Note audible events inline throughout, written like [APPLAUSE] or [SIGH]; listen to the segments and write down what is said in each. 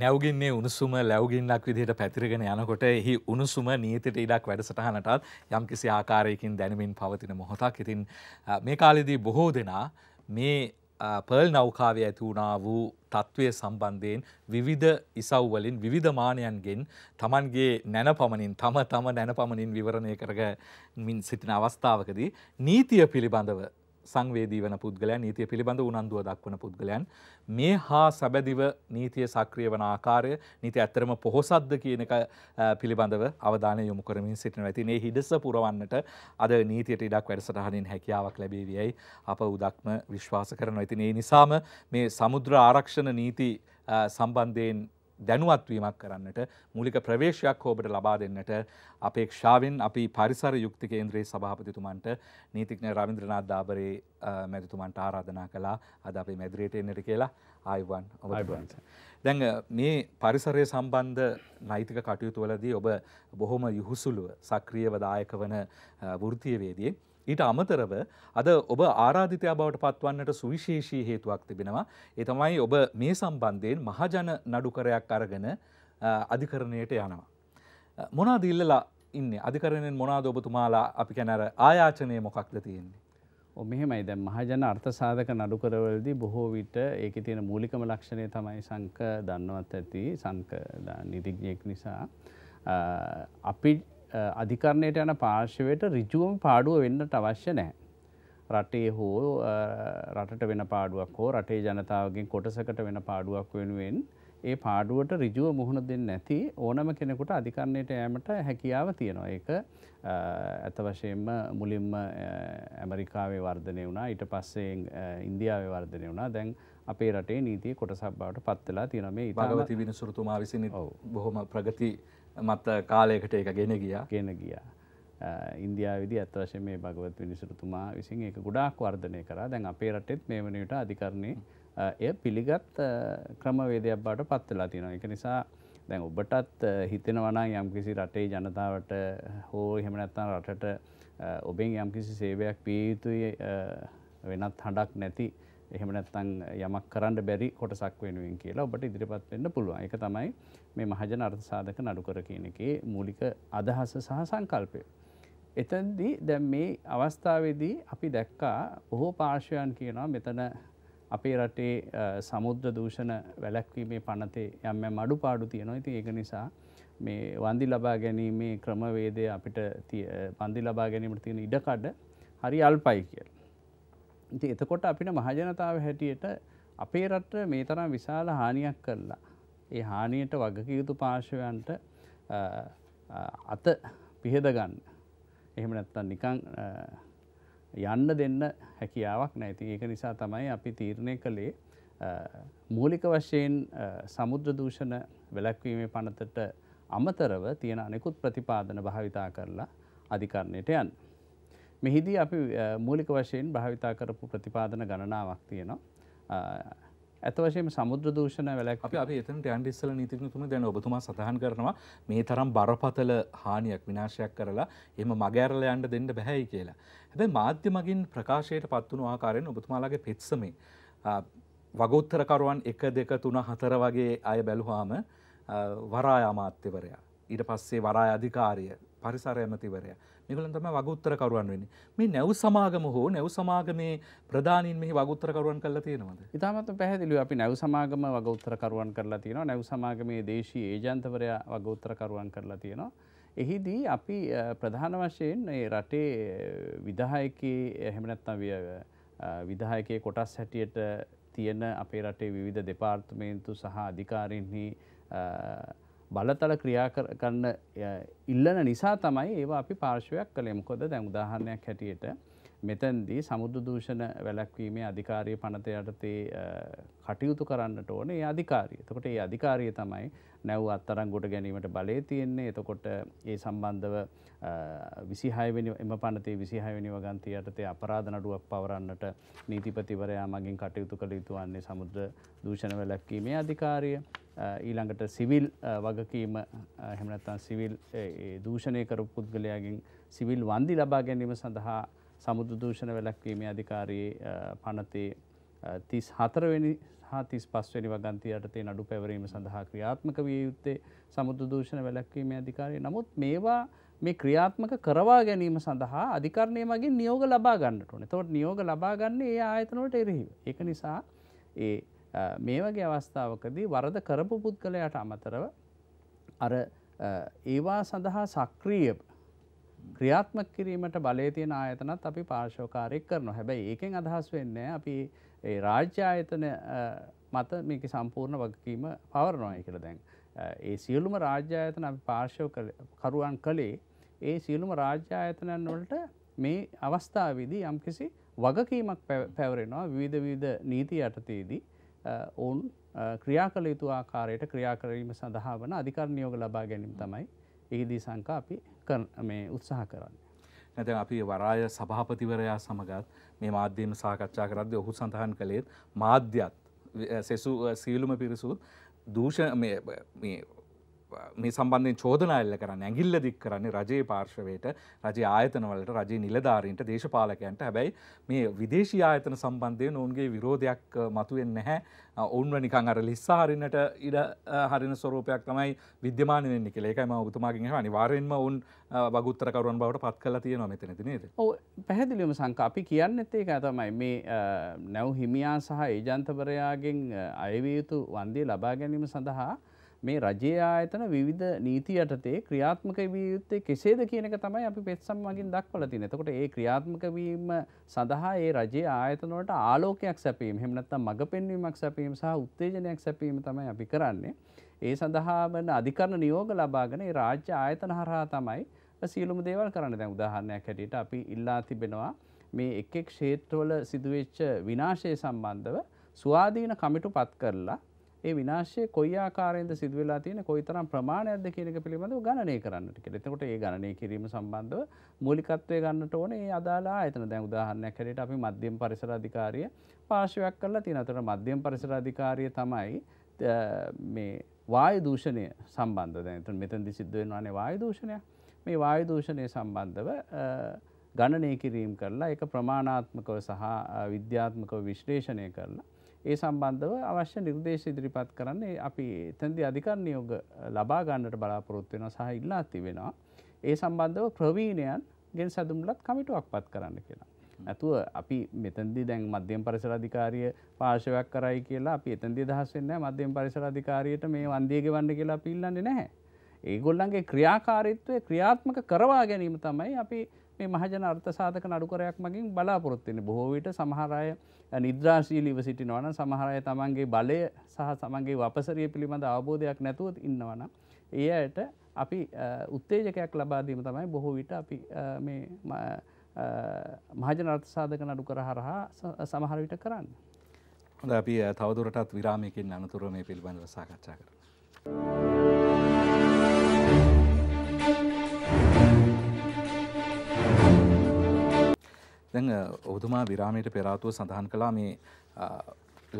නැවගින්නේ උණුසුම ලැවගින්නක් විදිහට පැතිරගෙන යනකොට එහි උණුසුම නීතිට ඉඩක් වැඩසටහනටත් යම් කිසි ආකාරයකින් දැනමින් පවතින මොහොතක් ඉතින් මේ කාලෙදී බොහෝ දෙනා මේ පර්ල් නෞකාවේ ඇති වුණා වූ තත්ත්වය සම්බන්ධයෙන් විවිධ ඉසව්වලින් විවිධමානයන්ගෙන් තමන්ගේ නැන පමණින් තම තම නැන පමණින් විවරණය කරගමින් සිටින අවස්ථාවකදී නීතිය පිළිබඳව සංවේදී වන පුද්ගලයන් නීතිය පිළිබඳ උනන්දුව දක්වන පුද්ගලයන් මේ හා සබැදිව නීතිය සක්‍රිය වන ආකාරය නීති ඇත්තරම පොහොසද්ද කියන එක පිළිබඳව අවධානය යොමු කරමින් සිටිනවා. ඉතින් මේ හිදස පුරවන්නට අද නීතියට ඉඩක් වැඩසටහනින් හැකියාවක් ලැබේවියයි අප උදක්ම විශ්වාස කරනවා. ඉතින් ඒ නිසාම මේ සමුද්‍ර ආරක්ෂණ නීති සම්බන්ධයෙන් දැනුවත්වීමක් කරන්නට මූලික ප්‍රවේශයක් හෝබට ලබා දෙන්නට අපේක්ෂාවෙන් අපි පරිසර යුක්ති කේන්ද්‍රයේ සභාපතිතුමන්ට නීතිඥ රවින්ද්‍රනාත් දාබරේ මැතිතුමන්ට ආරාධනා කළා අද අපේ මැදිරියට එන්නට කියලා ආයුවන් ඔබට. දැන් මේ පරිසරය සම්බන්ධ නෛතික කටයුතුවලදී ඔබ බොහොම යහුසුලුව සක්‍රියව දායක වන වෘත්තීය වේදියේ ඊට අමතරව අද ඔබ ආරාධිතයා බවට පත්වන්නට සුවිශේෂී හේතුවක් තිබෙනවා. ඒ තමයි ඔබ මේ සම්බන්ධයෙන් මහජන නඩුකරයක් අරගෙන අධිකරණයට යනවා. මොනාද ඉල්ලලා ඉන්නේ අධිකරණයෙන් මොනාද ඔබතුමාලා අපි කැන අර ආයාචනය මොකක්ද තියෙන්නේ. මෙහෙමයි දැන් මහජන අර්ථසාධක නඩුකරවලදී බොහෝ විට ඒකේ තියෙන මූලිකම ලක්ෂණය තමයි සංක දන්නවත් ඇති සංක නිතිඥයෙක් නිසා අපි අධිකරණයට යන පාර්ශවයට රිජුවම් පාඩුව වෙන්නට අවශ්‍ය නෑ. රටේ හෝ රටට වෙන පාඩුවක් හෝ රටේ ජනතාවගෙන් කොටසකට වෙන පාඩුවක් වෙනුවෙන් ඒ පාඩුවට රිජුව මුහුණ දෙන්න නැති ඕනම කෙනෙකුට අධිකරණයට යෑමට හැකියාව තියෙනවා. ඒක ඇත වශයෙන්ම මුලින්ම ඇමරිකාවේ වර්ධනය වුණා ඊට පස්සේ ඉන්දියාවේ වර්ධනය වුණා දැන් අපේ රටේ නීතිය කොටසක් බවට පත් වෙලා තියෙනවා මේ භගවති විනසුරුතුමා විසින් බොහොම ප්‍රගති මත කාලයකට ඒක ගෙන ගියා ගෙන ගියා ඉන්දියාවේදී ඇත්ත වශයෙන් මේ භගවත් විනිසුරුතුමා විසින් ඒක ගොඩාක් වර්ධනය කරා දැන් අපේ රටෙත් මේ වෙනුවට අධිකරණේ එය පිළිගත් ක්‍රමවේදයක් බවට පත් වෙලා තියෙනවා ඒක නිසා දැන් ඔබටත් හිතෙනවනම් යම්කිසි රටේ ජනතාවට හෝ එහෙම නැත්නම් රටට ඔබෙන් යම්කිසි සේවයක් පිය යුතුයි වෙනත් හඬක් නැති එහෙම නැත්නම් යමක් කරන්න බැරි කොටසක් වෙනුවෙන් කියලා ඔබට ඉදිරිපත් වෙන්න පුළුවන්. ඒක තමයි මේ මහජන අර්ථසාධක නඩුකර කියන එකේ මූලික අදහස සහ සංකල්පය. එතෙන්දී දැන් මේ අවස්ථාවේදී අපි දැක්කා බොහෝ පාර්ශ්වයන් කියනවා මෙතන අපේ රටේ සමුද්‍ර දූෂණ වැළැක්වීමේ පනතේ යම් යම් අඩුපාඩු තියෙනවා. ඉතින් ඒක නිසා මේ වන්දි ලබා ගැනීමේ ක්‍රමවේදය අපිට වන්දි ලබා ගැනීමට තියෙන ඉඩකඩ හරි අල්පයි කියලා. ඉති එතකොට අපිට මහජනතාව හැටියට අපේ රට්ට මේ තරම් විශාල හානියක් කරලා. ඒ හානියට වගකයුතු පාර්ශවයන්ට අත පිහෙදගන්න. එහෙම නැත්තන් නිකං යන්න දෙන්න හැකියාවක් නැති ඒක නිසා තමයි අපි තීරණය කළේ මූලික වශයෙන් සමුද්‍ර දූෂණ වැලැක්වීමේ පනතට අමතරව තියෙන අනෙකුත් ප්‍රතිපාදන භාවිතා කරලා අධිකරණයට යන්න. මෙහිදී අපි මූලික වශයෙන් භාවිතා කරපු ප්‍රතිපාදන ගණනාවක් තියෙනවා. ඇතවශයෙන් සමුද්‍ර දූෂණ වැලක් අපි අපි එතනට යන්න ඉස්සලා නීතිඥතුමනි දැන් ඔබතුමා සඳහන් කරනවා මේ තරම් බරපතල හානියක් විනාශයක් කරලා එහෙම මගහැරලා යන්න දෙන්න බෑයි කියලා. හැබැයි මාධ්‍ය මගින් ප්‍රකාශයට පත් වුණු ආකාරයෙන් ඔබතුමාලාගේ පෙත්සමේ වගෝත්තරකරුවන් 1 2 3 4 වගේ අය බැලුවාම වරාය අමාත්‍යවරයා ඊට පස්සේ වරාය අධිකාරිය පරිසර ඇමතිවරයා මෙගලන් තම වගුත්තරකරුවන් වෙන්න මේ නැව් සමාගම හෝ නැව් සමාගමේ ප්‍රධානින් මෙහි වගුත්තරකරුවන් කරලා තියෙනවද ඉතාමත් පැහැදිලි අපි නැව් සමාගම වගුත්තරකරුවන් කරලා තියෙනවා නැව් සමාගමේ දේශී ඒජන්තවරයා වගුත්තරකරුවන් කරලා තියෙනවා එහිදී අපි ප්‍රධාන වශයෙන් රටේ විදායකේ එහෙමනැත්නම් විදායකයේ කොටස් හැටියට තියෙන අපේ රටේ විධ දෙපාර්තමේන්තු සහ අධිකාරින්හි බලතල ක්‍රියා කරන්න ඉල්ලන නිසා තමයි ඒවා අපි පාර්ශවයක් කළෙම කොද දැන් උදාහරණයක් හැටියට මෙතැන්දී සමුද්‍ර දූෂණ වැළැක්වීමේ අධිකාරිය පනත යටතේ කටයුතු කරන්නට ඕන ඒ අධිකාරිය. එතකොට ඒ අධිකාරිය තමයි නැව් අත්තරන් ගොඩ ගැනීමට බලය තියෙන්නේ. එතකොට ඒ සම්බන්ධව විසිහයවෙනි එම පනතේ විසිහයවෙනි වගන්තය යටතේ අපරාධ නඩුවක් පවරන්නට නීතිපතිවරයා මගින් කටයුතු කළ යුතුවන්නේ සමුද්‍ර දූෂණ වැළැක්වීමේ අධිකාරිය. ඊළඟට සිවිල් වගකීම හෙමනත්තන් සිවිල් දූෂණය කරපු පුද්ගලයාගෙන් සිවිල් වන්දි ලබා ගැනීම සඳහා සමුදු දූෂණ වැලැක්වීමේ අධිකාරයේ පනතේ තිස් හතරවෙනි හා තිස් පස්වැනි වගන්ති යටතේ නඩු පැවරීම සඳහා ක්‍රියාත්මක විය යුත්තේ සමුදු දූෂණ වැලැක්වීමේ අධිකාරය නමුත් මේවා මේ ක්‍රියාත්මක කරවා ගැනීම සඳහා අධිකරණය මගින් නියෝග ලබා ගන්නට ඕන තොට නියෝග ලබා ගන්න ඒ ආයතනොට එරෙහිව. එක නිසා ඒ මේ වගේ අවස්ථාවකදී වරද කරපු පුද්ගලයට අමතරව අර ඒවා සඳහා සක්‍රිය ක්‍රියාත්මක කිරීමට බලය තියෙන ආයතනත් අපි පාර්ශවකාරයෙක් කරනවා. හැබැයි ඒකෙන් අදහස් වෙන්නේ අපි ඒ රාජ්‍ය ආයතන මත මේක සම්පූර්ණ වගකීම පවරනවා කියලා දැන්. ඒ සියලුම රාජ්‍ය ආයතන අපි පාර්ශව කරුවන් කළේ ඒ සියලුම රාජ්‍ය ආයතනයන් වලට මේ අවස්ථාවේදී යම්කිසි වගකීමක් පැවරෙනවා විවිධ විවිධ නීති යටතේදී. ඔවුන් ක්‍රියා කළ යුතු ආකාරයට ක්‍රියා කිරීම සඳහා වන අධිකර නියෝග ලබා ගැනීම තමයි ඒදී සංකා අපි මේ උත්සාහ කරන්න. නැත අපි වරාය සභාපතිවරයා සමගත් මේ මාධ්‍යම සාකච්ඡා කරද්දී ඔහු සඳහන් කළේත් මාධ්‍යත් සෙසු සිවිලුම පිරිසුත් දූෂ මේ සම්බන්ධයෙන් චෝදනා එල්ල කරන්න ඇඟිල්ල දික් කරන්නේ රජයේ පාර්ශවයට රජ ආයතනවලට රජ නිලධාරීන්ට දේශපාලකයන්ට හැබැයි මේ විදේශී ආයතන සම්බන්ධයෙන් ඔවුන්ගේ විරෝධයක් මතුවෙන් නැහැ ඔවුන්ව නිකං අර ලිස්සාහරිනට ඉඩ හරින ස්වරූපයක් තමයි විද්‍යමානවෙන්නේ කියලා එකයි මම ඔබතුමාගෙන් අහන්නේ අනිවාර්යෙන්ම ඔවුන් වගුත්තරකරුවන් බවට පත් කරලා තියෙනවා මෙතනදී නේද? ඔව් පැහැදිලිවම සංකා අපි කියන්නෙත් ඒක තමයි මේ නැව් හිමියා සහ ඒජන්තවරයාගෙන් අයවිය යුතු වන්දේ ලබා ගැනීම සඳහා මේ රජයේ ආයතන විවිධ නීති යටතේ ක්‍රියාත්මක විය යුත්තේ කෙසේද කියන එක තමයි අපි පෙත්සම් මගින් දක්වලා තියෙන්නේ. එතකොට ඒ ක්‍රියාත්මක වීම සඳහා ඒ රජයේ ආයතන වලට ආලෝකයක් සැපීම, එහෙම නැත්නම් මඟ පෙන්වීමක් සැපීම සහ උත්තේජනයක් සැපීම තමයි අපි කරන්නේ. ඒ සඳහා වන අධිකරණ නියෝග ලබාගෙන ඒ රාජ්‍ය ආයතන හරහා තමයි සියලුම දේවල් කරන්න දැන් උදාහරණයක් හැටියට අපි ඉල්ලා තිබෙනවා මේ එක් එක් ක්ෂේත්‍රවල සිදුවෙච්ච විනාශය සම්බන්ධව ස්වාධීන කමිටු පත් කරලා ඒ විනාශය කොයි ආකාරයෙන්ද සිදු වෙලා තියෙන කොයිතරම් ප්‍රමාණයක්ද කියන එක පිළිබඳව ගණනය කරන්නට කියලා. එතකොට ඒ ගණනය කිරීම සම්බන්ධව මූලිකත්වය ගන්නට ඕනේ ඒ අදාළ ආයතන. දැන් උදාහරණයක් හැටියට අපි මධ්‍යම පරිසර අධිකාරිය පාර්ශවයක් කරලා තියෙනවා. එතකොට මධ්‍යම පරිසර අධිකාරිය තමයි මේ වායු දූෂණය සම්බන්ධ දැන් එතන මෙතනදි සිද්ධ වෙනවානේ වායු දූෂණය. මේ වායු දූෂණය සම්බන්ධව ගණනය කිරීම කරලා ඒක ප්‍රමාණාත්මකව සහ විද්‍යාත්මකව විශ්ලේෂණය කරලා ඒ සම්බන්ධව අවශ්‍ය නිර්දේශ ඉදිරිපත් කරන්න අපි එතැදි අධිකර නියෝග ලබා ගන්නට බලාපොරොත්තු වෙන සහ ඉල්ලා තිබෙනවා. ඒ සම්බන්ධව ප්‍රවීණයන් ගෙන් සැදුම්ලත් කමිටුවක් පත් කරන්න කියලා. ඇතුව අපි මෙතන්දි දැන් මධ්‍යම් පරිසර අධිකාරිය පාර්ශවයක් කරයි කියලා අපි එතන්දි දහස් වෙන්න මධ්‍යම් පරිසර අධිකාරියට මේ වන්දිය ගෙවන්න කියලා පිල්ලන්නේ නැහැ. ඒගොල්ලන්ගේ ක්‍රියාකාරීත්වය ක්‍රියාත්මක කරවා ගැනීම තමයි අපි මේ මහජන අර්ථසාධක නඩුකරයක් මගින් බලාපොරොත්වෙන බොහෝ විට සමහරය නිද්‍රාශීලීව සිටිනවන සමහරය තමන්ගේ බලය සහ සමන්ගේ වපසරිය පිළිබඳ අවබෝධයක් නැතුවත් ඉන්නවන. ඒ අයට අපි උත්තේජකයක් ලබාදීම තමයි බොහෝ විට අපි මහජන අර්ථසාධක නඩුකර හරහා සමහර විට කරන්න. හොඳ අපි තවදුරටත් විරාමයකින් අනතුර මේ පිළිබඳව සාකච්ඡා කර. Thank you. දැන් ඔබතුමා විරාමයට පෙර ආතුව සඳහන් කළා මේ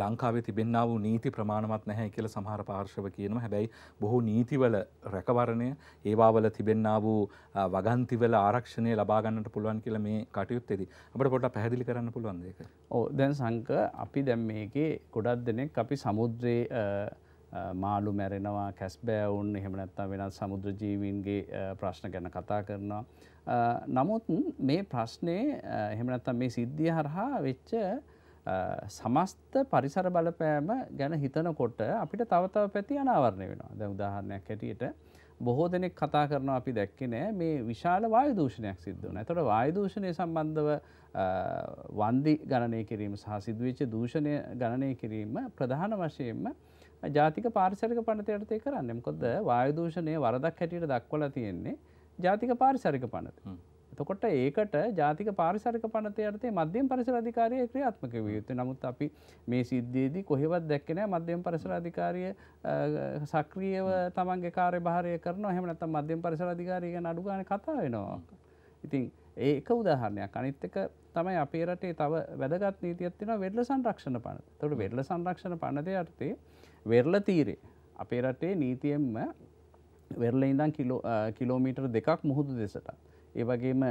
ලංකාවේ තිබෙන්නා වූ නීති ප්‍රමාණවත් නැහැ කියලා සමහර පාර්ශව කියනවා. හැබැයි බොහෝ නීතිවල රැකවරණය, ඒවාවල තිබෙන්නා වූ වගන්තිවල ආරක්ෂණය ලබා ගන්නට පුළුවන් කියලා මේ කටයුත්තේදී අපිට පොඩ්ඩක් පැහැදිලි කරන්න පුළුවන් දෙයක. ඔව් දැන් සංක අපි දැන් මේකේ ගොඩක් දෙනෙක් අපි සමුද්‍රයේ මාළු මැරෙනවා කැස්බෑවුන් එහෙම නැත්තම් වෙනත් සමුද්‍ර ජීවීන්ගේ ප්‍රශ්න ගැන කතා කරනවා. නමුත් මේ ප්‍රශ්නය එහෙම නැත්තම් මේ සිද්ධිය හරහා වෙච්ච සමස්ත පරිසර බලපෑම ගැන හිතනකොට අපිට තවතව පැති අනාවරණය වෙනවා. දැන් උදාහරණයක් හැටියට බොහෝ දෙනෙක් කතා කරනවා අපි දැක්කේ නෑ මේ විශාල වායු දූෂණයක් සිද්ධ වුණා. එතකොට වායු දූෂණය සම්බන්ධව වන්දි ගණනය කිරීම සහ සිදුවෙච්ච දූෂණය ගණනය කිරීම ප්‍රධාන වශයෙන්ම ජාතික පාරිසරික පනතයටතය කරන්න මොකොද වායදූෂණය වරදක් හැටියට දක්වලා තියෙන්නේ ජාතික පාරිසරික පනත. එතකොට ඒකට ජාතික පාරිසරික පනතයටේ මධ්‍යම පරිසරධිකාරය ක්‍රියාත්මක වියයුතු නමුත් අපි මේ සිද්ධියේදී කොහෙවත් දැක්කෙන මධ්‍යම පරිසරධිකාරය සක්‍රියව තමන්ගේ කාරය භාරය කරන හැමනත් මධ්‍යම පරිසරධිකාරය ගැන අඩුගාන කතා වෙනවා. ඉතින් ඒක උදාහරණයක් අනිත් එක තමයි අපේ රටේ තව වැදගත් නීතියක් තියෙනවා වෙඩල සංරක්ෂණ පනත. එතකොට වෙඩල සංරක්ෂණ පනතේ යටතේ වෙරල තීරේ අපේ රටේ නීතියෙන්ම වෙරල ඉඳන් කිලෝමීටර් දෙකක් මුහුදු දෙසටත්. ඒවගේම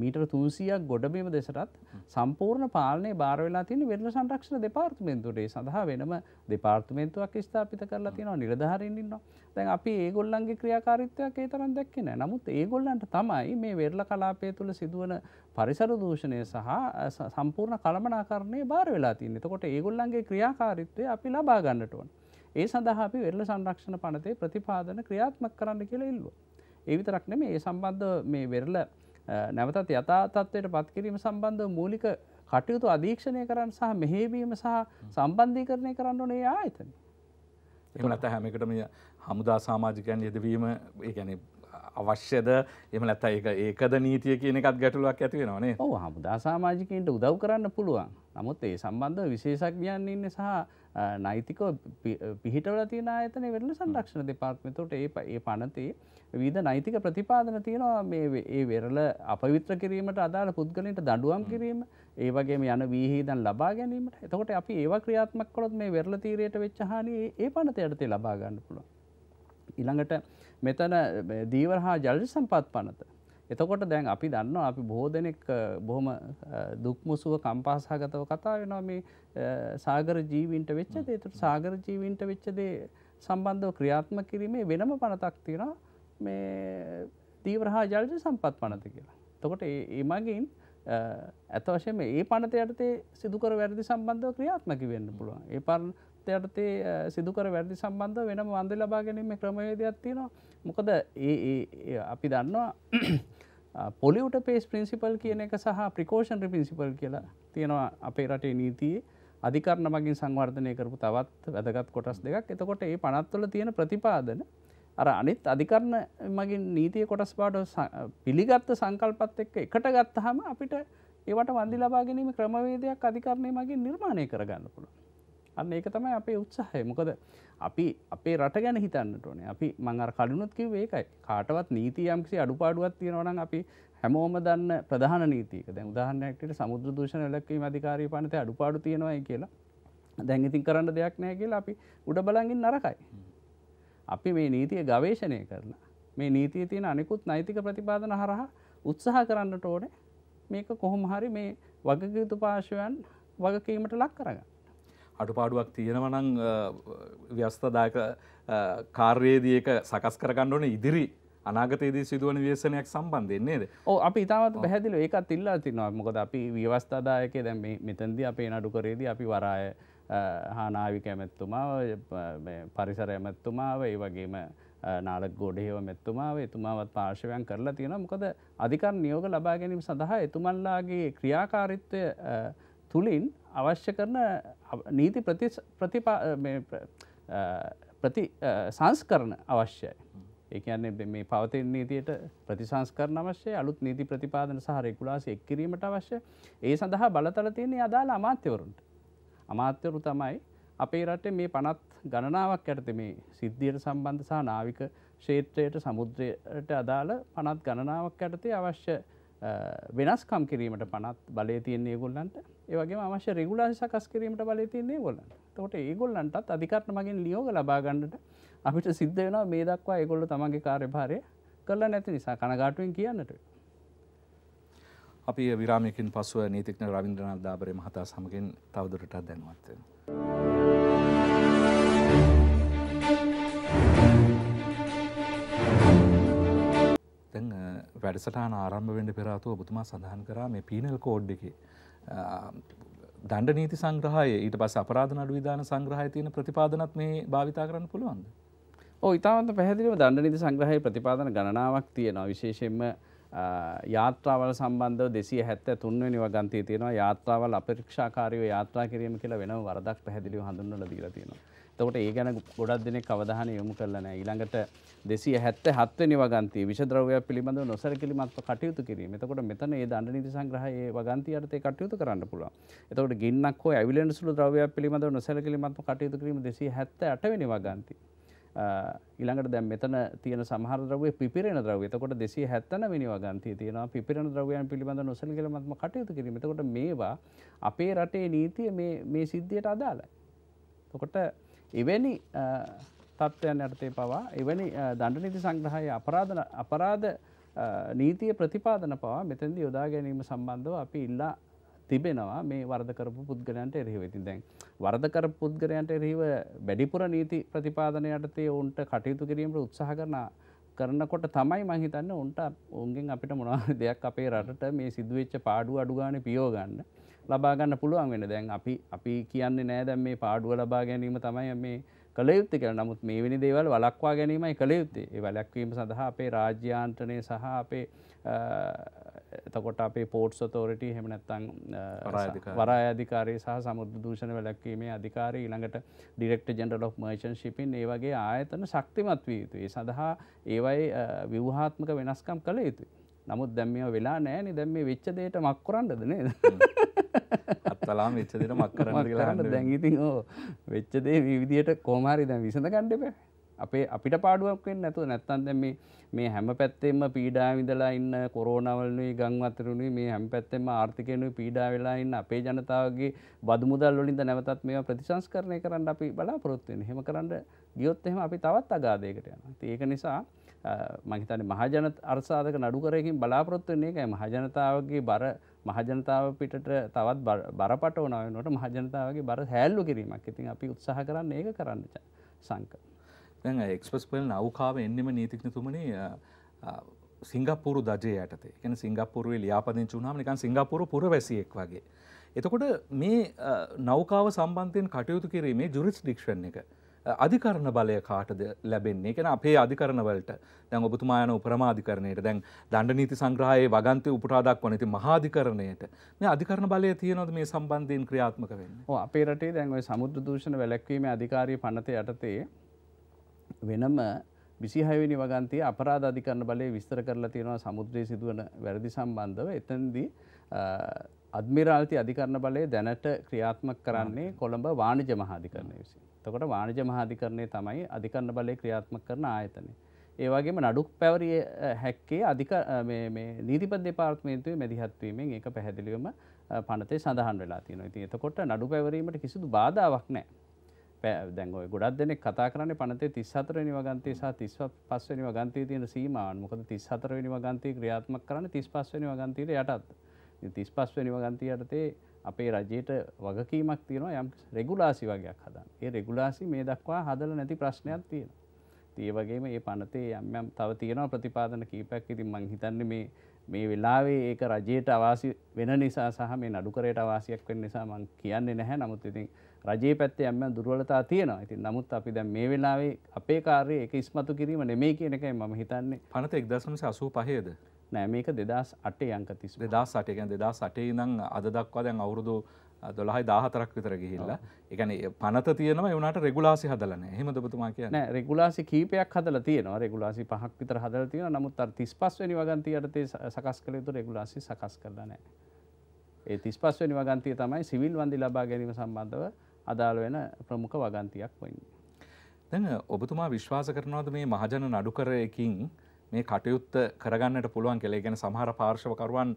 මීටර් තුන්සියක් ගොඩබීම දෙසටත් සම්පූර්ණ පාලනය භාරවෙලා තින වෙරල සංරක්ෂණ දෙපාර්තමෙන්න්තුටේ සඳහා වෙනම දෙපාර්තමෙන්න්තුවක් ස්ථාපිත කරලා තියෙනවා නිරධහරෙන්න්නවා. දැන් අපි ඒගොල්ලන්ගේ ක්‍රියාකාරිත්වයක් ඒ තරම් දැක්කෙන නමුත් ඒගොල්ලන්ට තමයි මේ වෙරල කලාපය තුළ සිදුවන පරිසර දූෂණය සහ සම්පූර්ණ කළමනාකරණය භාරවෙලා තින්න එතකොට ඒගොල්ලන්ගේ ක්‍රියාකාරිත්වය අපි ලබාගන්නට ඕන. ඒ සඳහා අපි වෙරළ සංරක්ෂණ පනතේ ප්‍රතිපාදන ක්‍රියාත්මක කරන්න කියලා ඉල්ලුව. ඒ විතරක් නෙමෙයි ඒ සම්බන්ධ මේ වෙරළ නැවතත් යථා තත්ත්වයට පත් කිරීම සම්බන්ධ මූලික කටයුතු අධීක්ෂණය කරන්න සහ මෙහෙවීම සහ සම්බන්ධීකරණය කරන්න ඕනේ ආයතන. එහෙම නැත්නම් හැම එකටම හමුදා සමාජිකයන් යෙදවීම ඒ කියන්නේ අවශ්‍යද එම ලැත්ත ඒ ඒකද නීතිය කියන එකත් ගැටලුවක් ඇතිවෙන නේ ඔ හමුදා සාමාජිකන්ට උදව් කරන්න පුළුවන් නමුත් ඒ සම්බන්ධ විශේෂඥයන් ඉන්න සහ නෛතික පිහිටවල තියෙන ආයතන වෙරළ සංරක්ෂණ දෙපාර්තමේන්තුවට ඒ ඒ පනතේ විවිධ නෛතික ප්‍රතිපාදන තියෙනවා මේ ඒ වෙරළ අපවිත්‍ර කිරීමට අදාළ පුද්ගලයන්ට දඬුවම් කිරීම ඒ වගේම යන වීහිදන් ලබා ගැනීමට එතකොට අපි ඒවා ක්‍රියාත්මක කළොත් මේ වෙරළ තීරයට වෙච්ච හානිය ඒ පනතේ යටතේ ලබා ගන්න පුළුවන් ඊළඟට මෙතන දීවර හා ජල්ජ සම්පත් පනත. එතකොට දැන් අපි දන්න අපි බොහෝ දෙනෙක් බොහොම දුක්මුසුව කම්පාසාගතව කතා වෙනවා මේ සාගර ජීවින්ට වෙච්ච දේතුට සාගර ජීවින්ට වෙච්චදේ සම්බන්ධව ක්‍රියාත්ම කිරීමේ වෙනම පනතක් තියෙන මේ දීවරහා ජල්ජ සම්පත් පනත කියලා. තකොට ඒමගින් ඇත වශයෙන් ඒ පනත යටතේ සිදුකර වැරදි සම්බන්ධව ක්‍රියාත්මකි වෙන්න පුළුවන් ඒ පරතයටතේ සිදුකර වැරදි සම්බන්ධ වෙන වන්ද ලබා ගැනීම ක්‍රමවේදයක් තියෙනවා මොකද අපි දන්නවා [CLEARS THROAT] පොලිවට පේස් පින්සිපල් කියන එක සහ ප්‍රිකෝෂන් පින්සිපල් කියලා තියෙනවා අපේ රටේ නීතියේ අධිකරණ මගින් සංවර්ධනය කරපු තවත් වැදගත් කොටස් දෙකක් එතකොට ඒ පනත්වල තියෙන ප්‍රතිපාදන අර අනිත් අධිකරණ මගින් නීතිය කොටස් පාට පිළිගත්ත සංකල්පත් එක්ක එකට ගත්තහම අපිට ඒවට වන්දි ලබා ගැනීම ක්‍රමවේදයක් අධිකරණය මගින් නිර්මාණය කරගන්න පුළුවන්. අන්න ඒක තමයි අපේ උත්සාහය මොකද අපි අපේ රට ගැන හිතන්නට ඕනේ අපි මංර කඩුණුත් කිව් ඒකයි කාටවත් නීතියම්කිසි අඩුපාඩුවත් තියෙනවනම් අපි හැමෝම දන්න ප්‍රධාන නීතික දැ උදාහරනයක්ට සමුද්‍ර දෂණ ලක්කීම අධිකාරී පනත අඩුපාඩු තියෙනවායි කියලා දැන් ඉතින් කරන්න දෙයක් නෑ කියලා අපි උඩ බලගින් නරකයි අපි මේ නීතිය ගවේශණය කරන මේ නීතිය තියෙන අනෙකුත් නෛතික ප්‍රතිපාදන හරහා උත්සාහ කරන්නට ඕනේ මේක කොහොම හරි මේ වගකයුතු පාශවයන් වගකීමට ලක් කරගන්න අඩුපාඩුවක් තියෙනවනං ව්‍යස්ථදායක කාර්යේදයක සකස් කරගන්නඕන ඉදිරි අනාගතයේද සිදුවන වේසනයක් සම්බන්ධෙන්නේද ඕ අපි ඉතාමත් පැහැදිල ඒකත් ඉල්ලා තිනවා මොකද අපි ව්‍යවස්ථාදායක දැම් මෙතන්දි අපේ නඩු කරේද අපි වරාය හානාවි කැමැත්තුමාව පරිසර ඇමැත්තුමාව ඒ වගේම නාලක් ගොඩහව මෙත්තුමාව එතුමාවත් පාර්ශවයන් කරලා තියෙන මොකද අධිකර නියෝග ලබා ගැනීම සඳහා එතුමල්ලාගේ ක්‍රියාකාරිත්වය තුළින් අවශ්‍ය කරන නීති ප්‍රති සංස්කරන අවශ්‍යයි. ඒකන්නේ මේ පවතින් නීතියට ප්‍රතිසංස්කරන අවශ්‍ය අලුත් නීති ප්‍රතිපාදන සහ රෙකුලාසි එක් කිරීමට අවශ්‍ය ඒ සඳහා බලතල තියන්නේ අදාළ අමාත්‍යවරුන්ට. අමාත්‍යවරු තමයි අපේ රටේ මේ පනත් ගණනාවක් ඇත මේ සිද්ධියට සම්බන්ධ සහ නාවික ක්ෂේත්‍රයට සමුද්‍රයට අදාළ පනත් ගණනාවක් ඇතතේ අවශ්‍ය වෙනස්කම් කිරීමට පනත් බලය තියන්නේ ගොල්ලන්ට ඒවගේ අවශ්‍ය රෙගුලාසි සකස් කිරීමට බලය තියන්නේ ගොල්ලන්ට තොට ඒගොල්ලන්ටත් අධිකරණ මගින් ලියෝග ලබාගන්නට අපිට සිද්ධ වෙන මේ දක්වා ඒගොල්ල තමගේ කාර්යභාරය කරලා නැති නිසා කනගාටුවෙන් කියන්නට අපි විරාමයකින් පසුව නීතික්න රවින්ද්‍රනාල් දාබරය මහතා සමගින් තවදුරටත් දැනුවත්වෙන. දැන් වැඩසටාන ආරම්භ වෙන්න පෙර ආතෝ ඔබතුමා සඳහන් කරා මේ පීනල් කෝඩ් එකේ දණ්ඩ නීති සංග්‍රහයේ ඊට පස්සේ අපරාධ නඩු විධාන සංග්‍රහයේ තියෙන ප්‍රතිපාදනත් මේ භාවිතා කරන්න පුළුවන්ද? ඔව් ඉතාමත් පැහැදිලිව දණ්ඩ නීති සංග්‍රහයේ ප්‍රතිපාදන ගණනාවක් තියෙනවා විශේෂයෙන්ම යාත්‍රාවල සම්බන්ධව දෙසිය හැත්ත තුන්වෙනි වගන්තය තියෙනවා යාත්‍රාවල් අපරීක්ෂාකාරීව යාත්‍රා කිරීම කියලා වෙනම වරදක් පැහැදිලිව හඳුන්වලා දීලා තියෙනවා. තකට ඒ ගැන ගොඩක් දෙනෙ අවධාන යොමු කරලනෑ ඉළඟට දෙසිය හැත්ත හත්වනි වගන්තී විශද්‍රවය පිළිබඳ නොසර කිලිමත්ව කටයුතු කිරීම එතකොට මෙතන ඒ දන්න නිති සංග්‍රහයේ වගන්ති අර්ථය කටයුතු කරන්න පුළුව එතකට ගින්නක් හෝ ඇවිලෙන් සුළු ද්‍රවය පිළිබඳ නොසැර කිලිමත්ව කටයුතු කිරීම දෙසී හැත්ත අටවනි වගන්ති. ඊළඟට දැන් මෙතන තියෙන සමහර ද්‍රව්‍ය පිපිරෙන ද්‍රව්‍ය. එතකොට 279 වෙනි වගන්තිය තියෙනවා පිපිරෙන ද්‍රව්‍යයන් පිළිබඳ නොසලකලමත්ම කටයුතු කිරීම. එතකොට මේවා අපේ රටේ නීතිය මේ මේ සිද්ධියට අදාළයි. එතකොට එවැනි තත්ත්වයන් යටතේ පවා එවැනි දණ්ඩනීති සංග්‍රහය අපරාධ අපරාධ නීතිය ප්‍රතිපාදන පවා මෙතැදි යොදා ගැනීම සම්බන්ධව අපි ඉල්ලා තිබෙනවා මේ වර්ධකරපු පුද්ගලයන්ට එරහිව ඉතින් දැන් වර්ධකර පුද්ගලයන්ට එරහිව වැඩිපුර නීති ප්‍රතිපාදන යටතේ ඔවුන්ට කටයුතු කිරීමට උත්සාහ කරන කරනකොට තමයි මං හිතන්නේ උන්ට උන්ගෙන් අපිට මොනවා [LAUGHS] දෙයක් අපේ රටට මේ සිදුවෙච්ච පාඩු අඩු ගානේ පියව ගන්න ලබාගන්න පුළුවන් වෙන දැන් අපි අපි කියන්නේ නෑ දැන් මේ පාඩුව ලබා ගැනීම තමයි මේ කළ යුත්තේ කියලා. නමුත් මේ වෙනි දේවල් වළක්වා ගැනීමයි කළ යුත්තේ. ඒ වළක්වීම සඳහා අපේ රාජ්‍යාන්ත්‍රණය සහ අපේ එතකොට අපේ පෝට්ස් ඔතෝරිටි එහෙම නැත්නම් වරාය අධිකාරී සහ සමුද්‍ර දූෂණ වැළැක්වීමේ අධිකාරී ඊළඟට director general of merchant shipping ඒ වගේ ආයතන ශක්තිමත් විය යුතුයි. ඒ සඳහා ඒවයි ව්‍යුහාත්මක වෙනස්කම් කළ යුතුයි. නමුත් දැම්ම වෙලා නෑන දැම් මේ වෙච්ච දේට මක් කරන්නද නේද අත්තලා වෙච්චදට මක් කරන්න කියලාන්න දැන්ගිතින් ඕ වෙච්චදේ විදියට කෝමාරි දැන් විසඳ ගණ්ඩප අපේ අපිට පාඩුවක්ෙන් නැතු නැත්තන් දැම මේ හැම පැත්තෙම පීඩා විදලා ඉන්න කොරෝනවලනුයි ගංවතරුණු මේ හැම පැත්තෙම ආර්ථිකයනු පීඩා වෙලා ඉන්න අපේ ජනතාවගේ බදමුදල් වලින්ද නැවතත් මේ ප්‍රතිශංස් කරණය කරන්න අපි බලාපොරොත්තුවෙන් හෙම කරන්න ගියොත් එහෙම අපි තවත් අගාදයකට යන ඒක නිසා මහිතන මහජන අර්සාධක නඩුකරයකින් බලාපොත්වන්නේ එකයි මහජනතාවගේ බර මහජනතාව පිටට තවත් බරපට වනවට මහජනතාවගේ බර හැල්ලු කිරීමක් ඉතින් අපි උත්සාහ කරන්න ඒක කරන්න සංක. එක්ස්පස් පෙල් නවකාව එන්නෙම නීතිඥතුමනි සිංගපපුරු දජය යටතේ එකන සිංගපපුරුවේ ලියාපදිංචි වුණාම නිකන් සිංගපපුරු පුරවැසියෙක් වගේ. එතකොට මේ නෞකාව සම්බන්ධයෙන් කටයුතු කිරීමේ ජුරිස් ඩික්ෂන් එක අධිකරණ බලය කාටද ලැබෙන්නේ කෙන අපේ අධිකරණවලට දැන් ඔබතුමායන උප්‍රමාධිකරණයට දැන් දණ්ඩ නීති සංග්‍රහයේ වගන්තය උපටාදක් වනති මහාධිකරණයට මේ අධිකරණ බලය තියනොද මේ සම්බන්ධයෙන් ක්‍රියාත්මක වෙන්න අපේ රටේ දැන් ඔය සමුද්‍ර දූෂණ වැලැක්වීම අධිකාරී පනත යටතේ වෙනම විසිහයවෙනි වගන්තය අපරාධ අධිකරණ බලය විස්තර කරලා තියෙනවා සමුද්‍රය සිදුවන වැරදි සම්බන්ධව එතන්දී අධමිරාල්ති අධිකරණ බලය දැනට ක්‍රියාත්මක කරන්නේ කොළඹ වාණිජ මහාධිකරණය විසින්. එතකොට වාණිජ මහාධිකරණය තමයි අධිකරණ බලය ක්‍රියාත්මක කරන ආයතනය. ඒ වගේම නඩු පැවරිය හැක්කේ අධික මේ මේ නීතිපති දෙපාර්තමේන්තුවේ මැදිහත් වීමෙන් ඒක පැහැදිලිවම පනතේ සඳහන් වෙලා තියෙනවා. ඉතින් එතකොට නඩු පැවරීමට කිසිදු බාධාවක් නැහැ. දැන් ඔය ගොඩක් දෙනෙක් කතා කරන්නේ පනතේ 34 වෙනි වගන්තිය සහ 35 වෙනි වගන්තිය තියෙන සීමාවන්. මොකද 34 වෙනි වගන්තිය ක්‍රියාත්මක කරන්නේ 35 වෙනි වගන්තියට යටත්. තිස් පස් වැනි වගන්තියටතේ අපේ රජයට වගකීමක් තියෙනවා යම් රෙගුලාසි වගේයක් හදන් ඒ රෙගුලාසි මේ දක්වා හදල නැති ප්‍රශ්නයක් තියෙන තියවගේම ඒ පනතේ යම් තව තියෙනවා ප්‍රතිපාදන කීපයක් ඉතින් මං හිතන්නේ මේ මේ වෙලාවේ ඒක රජයට අවාසි වෙන නිසා සහ මේ නඩුකරයට අවාසියක් වෙන නිසා මං කියන්නේ නැහැ නමුත් ඉතින් රජයේ පැත්තේ යම් දුර්වලතා තියෙනවා. ඉතින් නමුත් අපි දැන් මේ වෙලාවේ අපේ කාර්යය ඒක ඉස්මතු කිරීම නෙමෙයි කියන එකයි මම හිතන්නේ. පනත 1985ද නෑ මේක දෙදස් අටේ අංක තිස් දෙදස් අටයකන් දෙදස් අටේ ඉඳං අද දක්වා දැන් අවුරුදු දොළහයි දාහතරක් විතර ගිහිල්ලා එකන පනත තියනව වනට රෙගුලාසි හදලන හෙම දපතුමා කියන රෙගුලාසි කීපයක් හදල තියනවා රෙගුලාසි පහක් විතර හදල තියෙන නමුත් අර තිස් පස්වනි වගන්තියටතේ සකස් කළ යුතු රෙගුලාසි සකස් කරලනෑ ඒ තිස් පස්වනි වගන්තිය තමයි සිවිල් වන්දි ලබා ගැනීම සම්බන්ධව අදාළ වෙන ප්‍රමුඛ වගන්තියක් වන්නේ. දැන් ඔබතුමා විශ්වාස කරනවාද මේ මහජන නඩුකරයකින් මේ කටයුත්ත කරගන්නට පුළුවන් කෙලේ ගැන සමහර පාර්ශවකරුවන්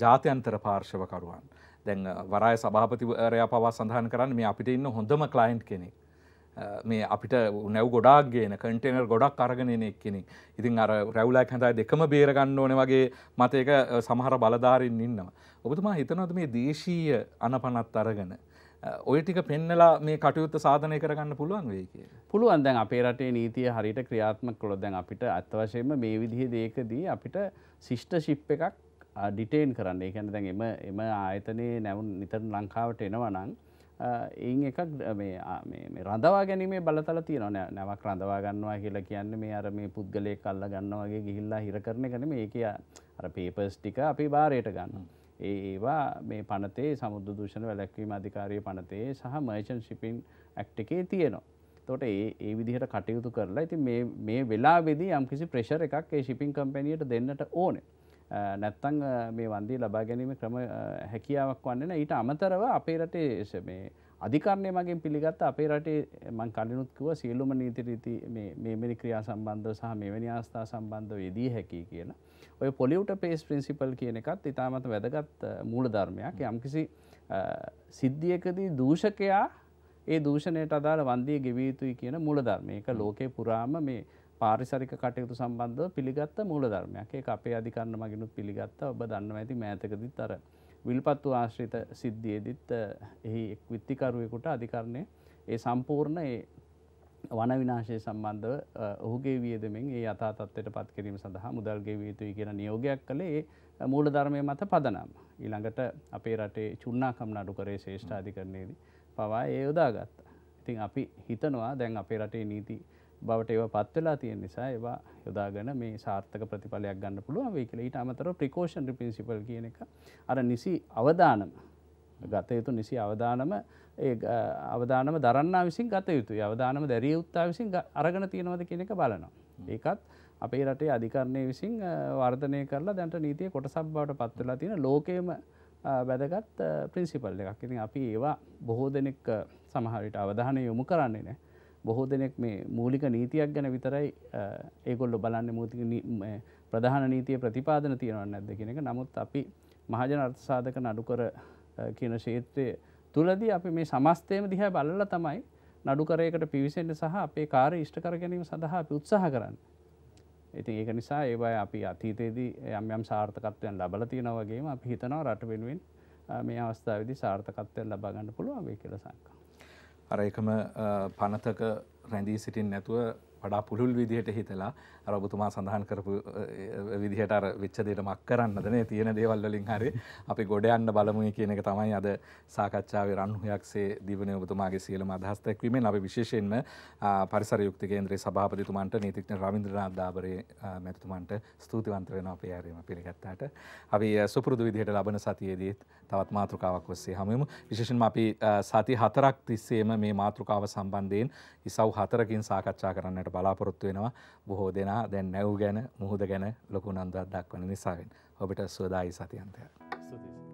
ජාත්‍යන්තර පාර්ශවකරුවන්. දැන් වරාය සභාපතිවරයා පවා සඳහන් කරන්න මේ අපිට ඉන්න හොඳම ක්ලයින්් කෙනෙක්. මේ අපිට නැව් ගොඩක් ගේන කටේනර් ගොඩක් අරගෙනෙක් කෙනෙ ඉතින් අර රැව්ලක් හැඳයි දෙකම බේරගන්න ඕන වගේ මතක සමහර බලධාරින් ඉන්නවා. ඔබතුමා හිතනොද මේ දේශීය අනපනත් අරගෙන ඔය ටික පෙන්නලා මේ කටයුත්ත සාධනය කරගන්න පුළුවන් වේ කිය. පුළුවන් දැන් අපේ රටේ නීතිය හරිට ක්‍රියාත්ම කොළො දැන් අපිට අත්වශයෙන්ම මේ විදිහ දේකදී අපිට ශිෂ්ට ශිප් එකක් ඩිටේන් කරන්න එකැන දැන් එම එම ආයතනයේ නැවුන් නිතර ලංකාවට එනවනං එයින් එකක් රඳවා ගැනීමේ බලතල තියෙන නැවක් රඳවා ගන්නවා කියලා කියන්න මේ අර මේ පුද්ගලය කල්ල ගන්නවාගේ ගිහිල්ලා හිරකරන කන මේ එක අර පේපස් ටික අපි භාරයට ගන්න. ඒවා මේ පනතේ සමුද්ද දූෂණ වැලැක්වීම අධිකාරය පනතේ සහ මර්ෂන් ශිපින් ඇක්්ටකේ තියෙනවා. තොට ඒ විදිහට කටයුතු කරලා ඇති මේ වෙලා වෙදි යම්කිසි ප්‍රේශර එකක් ඒ ශිපින් කම්පැනියට දෙන්නට ඕන. නැත්තං මේ වන්දී ලබා ගැනීම ක්‍රම හැකියාවක් වන්නන ඊට අමතරව අපේ රටේ මේ අධිකරණය මගින් පිළිගත්ත අපේ රටේ මං කලිනුත්කුව සියලුම නීති රීති මේමනි ක්‍රියා සම්බන්ධව සහ මෙවැනි ආස්ථා සම්බන්ධව යෙදී හැකි කියලා. ඔය පොලියුට පේස් ප්‍රින්සිපල් කියන එකත් ඉතාමත් වැදගත් මූල ධර්මයක් යම්කිසි සිද්ධියකදී දූෂකයා ඒ දූෂණයට අදාළ වන්දිය ගෙවිය යුතුයි කියන මූල ධර්ම. ඒක ලෝකේ පුරාම මේ පාරිසරික කටයුතු සම්බන්ධව පිළිගත්ත මූල ධර්මයක්. ඒක අපේ අධිකරණ මගිනුත් පිළිගත්ත ඔබ දන්නවා ඇති මෑතකදිත් අර විල්පත්තු ආශ්‍රිත සිද්ධියේදිත් එහි විත්තිකරුවෙකුට අධිකරණය ඒ සම්පූර්ණ ඒ වන විනාශය සම්බන්ධව ඔහුගේ වියදමෙන් ඒ අතාතත්වයට පත් කිරීම සඳහා මුදල් ගෙවිය යුතුයි කියන නියෝගයක් කළේ මූල ධර්මය මත පදනම්. ඊළඟට අපේ රටේ චුන්නාකම් නඩු කරේ ශේෂ්ඨාධිකරණයේදී පවා ඒ යොදාගත්තා. ඉතින් අපි හිතනවා දැන් අපේ රටේ නීති බවට ඒව පත්වෙලා තියෙන නිසා ඒවා යොදාගෙන මේ සාර්ථක ප්‍රතිඵලයක් ගන්න පුළුවන් වෙයි කියලා ඊට අමතරව ප්‍රිකෝෂන් ප්‍රින්සිපල් කියන එක අර නිසි අවදානම ගත යුතු නිසි අවදානම ඒ අවදානම දරන්න විසින් ගත යුතුයි අවදානම දැරිය උත්තා විසින් අරගෙන තියෙනවද කියන එක බලනවා ඒකත් අපේ රටේ අධිකරණය විසින් වර්ධනය කරලා දැන්ට නීතිය කොටසක් බවට පත්වෙලා තියෙන ලෝකයේම වැදගත් ප්‍රින්සිපල් එකක් ඉතින් අපි ඒවා බොහෝ දෙනෙක් සමහරිට අවධානය යොමු කරන්නේ නෑ බොහෝ දෙනෙක් මේ මූලික නීතියක් ගැන විතරයි ඒගොල්ලො බලන්න මූතික ප්‍රධාන නීතිය ප්‍රතිපාදන තියෙනවන්න ඇද කෙන එක නමුත් අපි මහජන අර්ථසාධක නඩුකර කියන ශේත්‍රය තුළදී අපි මේ සමස්තයම දිහ බලල තමයි නඩුකරයකට පිවිසෙන්ට සහ අපේ කාර ඉෂ්ටකර ගැනීම සඳහා අපි උත්සාහ කරන්න. ඉතින් ඒක නිසා ඒවයි අපි අතීතයේදී යම් යම් සාර්ථකත්වයන් ලබල තියෙනවගේම අපි හිතනව රට වෙනුවෙන් මේ අවස්ථාවදි සාර්ථකත්වය ලබාගන්න පුළුවන් වේ කියල සංකා. අර එකම පනතක රැඳී සිටින් නැතුව වඩා පුළුල් විදිහට හිතලා අර ඔබතුමා සඳහන් කරපු විදිහට අර වෙච්ච දේට මක් කරන්නද නේ තියෙන දේවල් වලින් හරි අපි ගොඩ යන්න බලමු කියන එක තමයි අද සාකච්ඡාවේ රණුහයක්සේ දිවනේ ඔබතුමාගේ සියලුම අදහස් දැක්වීමෙන් අපි විශේෂයෙන්ම පරිසර යුක්ති කේන්ද්‍රයේ සභාපතිතුමන්ට නීතිඥ රවීන්ද්‍රනාත් දාබරේ මැතිතුමන්ට ස්තුතිවන්ත වෙනවා අපේ ආරයම පිළිගත්තාට. අපි සුපුරුදු විදිහට ලබන සතියේදී තවත් මාතෘකාවක් ඔස්සේ හමු වෙමු. විශේෂයෙන්ම අපි සති 4ක් තිස්සේම මේ මාතෘකාව සම්බන්ධයෙන් ඉසව් 4කින් සාකච්ඡා කරන්නට කරන්නට බලාපොරොත්තු වෙනවා බොහෝ දෙනා දැන් නැව් ගැන මුහුද ගැන ලොකු නන්දුවක් දක්වන නිසාවෙන් ඔබට සුවදායි සතියන්තයක්. ස්තුතියි.